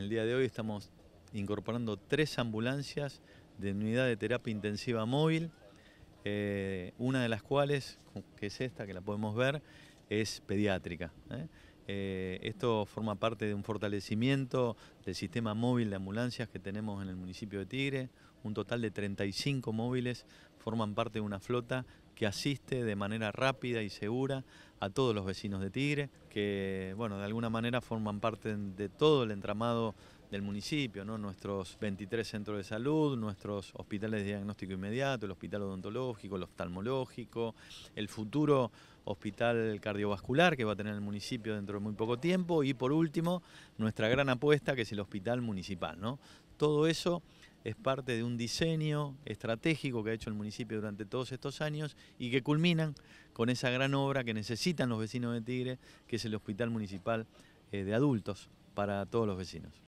el día de hoy estamos incorporando tres ambulancias de unidad de terapia intensiva móvil, eh, una de las cuales, que es esta, que la podemos ver, es pediátrica. ¿eh? Eh, esto forma parte de un fortalecimiento del sistema móvil de ambulancias que tenemos en el municipio de Tigre. Un total de 35 móviles forman parte de una flota que asiste de manera rápida y segura a todos los vecinos de Tigre, que bueno, de alguna manera forman parte de todo el entramado del municipio, nuestros 23 centros de salud, nuestros hospitales de diagnóstico inmediato, el hospital odontológico, el oftalmológico, el futuro hospital cardiovascular que va a tener el municipio dentro de muy poco tiempo y por último nuestra gran apuesta que es el hospital municipal. ¿no? Todo eso es parte de un diseño estratégico que ha hecho el municipio durante todos estos años y que culminan con esa gran obra que necesitan los vecinos de Tigre, que es el Hospital Municipal eh, de Adultos para todos los vecinos.